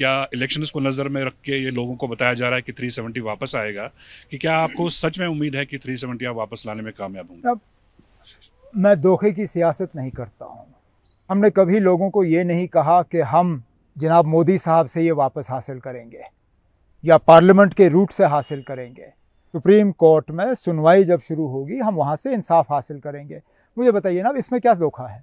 क्या इलेक्शन को नज़र में रख के ये लोगों को बताया जा रहा है कि 370 वापस आएगा कि क्या आपको सच में उम्मीद है कि 370 आप वापस लाने में कामयाब होंगे मैं धोखे की सियासत नहीं करता हूँ हमने कभी लोगों को ये नहीं कहा कि हम जनाब मोदी साहब से ये वापस हासिल करेंगे या पार्लियामेंट के रूट से हासिल करेंगे सुप्रीम कोर्ट में सुनवाई जब शुरू होगी हम वहाँ से इंसाफ हासिल करेंगे मुझे बताइए ना इसमें क्या धोखा है